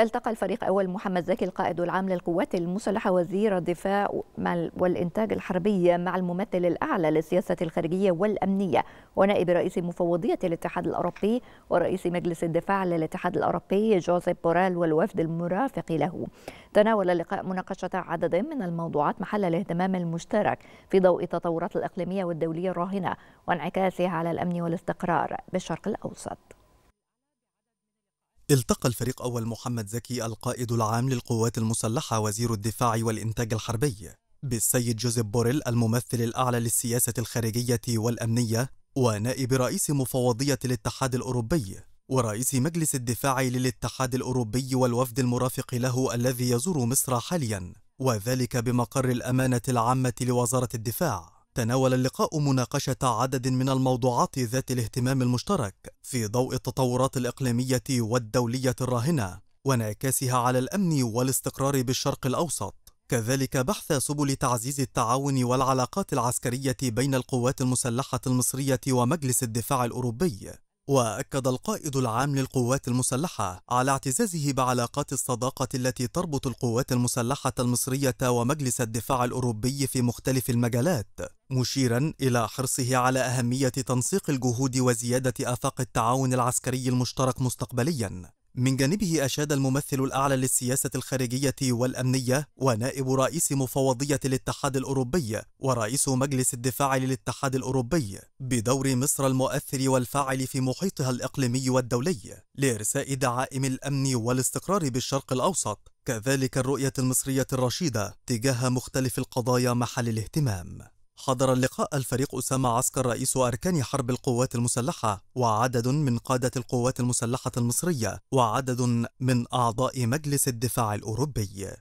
التقى الفريق أول محمد زكي القائد العام للقوات المسلحة وزير الدفاع والإنتاج الحربي مع الممثل الأعلى للسياسة الخارجية والأمنية ونائب رئيس مفوضية الاتحاد الأوروبي ورئيس مجلس الدفاع للاتحاد الأوروبي جوزيف بورال والوفد المرافق له تناول اللقاء مناقشة عدد من الموضوعات محل الاهتمام المشترك في ضوء التطورات الإقليمية والدولية الراهنة وانعكاسها على الأمن والاستقرار بالشرق الأوسط التقى الفريق أول محمد زكي القائد العام للقوات المسلحة وزير الدفاع والإنتاج الحربي بالسيد جوزيف بوريل الممثل الأعلى للسياسة الخارجية والأمنية ونائب رئيس مفوضية الاتحاد الأوروبي ورئيس مجلس الدفاع للاتحاد الأوروبي والوفد المرافق له الذي يزور مصر حالياً وذلك بمقر الأمانة العامة لوزارة الدفاع تناول اللقاء مناقشة عدد من الموضوعات ذات الاهتمام المشترك في ضوء التطورات الإقليمية والدولية الراهنة وانعكاسها على الأمن والاستقرار بالشرق الأوسط كذلك بحث سبل تعزيز التعاون والعلاقات العسكرية بين القوات المسلحة المصرية ومجلس الدفاع الأوروبي وأكد القائد العام للقوات المسلحة على اعتزازه بعلاقات الصداقة التي تربط القوات المسلحة المصرية ومجلس الدفاع الأوروبي في مختلف المجالات، مشيرا إلى حرصه على أهمية تنسيق الجهود وزيادة آفاق التعاون العسكري المشترك مستقبليا، من جانبه أشاد الممثل الأعلى للسياسة الخارجية والأمنية ونائب رئيس مفوضية الاتحاد الأوروبي ورئيس مجلس الدفاع للاتحاد الأوروبي بدور مصر المؤثر والفاعل في محيطها الإقليمي والدولي لإرساء دعائم الأمن والاستقرار بالشرق الأوسط كذلك الرؤية المصرية الرشيدة تجاه مختلف القضايا محل الاهتمام حضر اللقاء الفريق أسامة عسكر رئيس أركان حرب القوات المسلحة وعدد من قادة القوات المسلحة المصرية وعدد من أعضاء مجلس الدفاع الأوروبي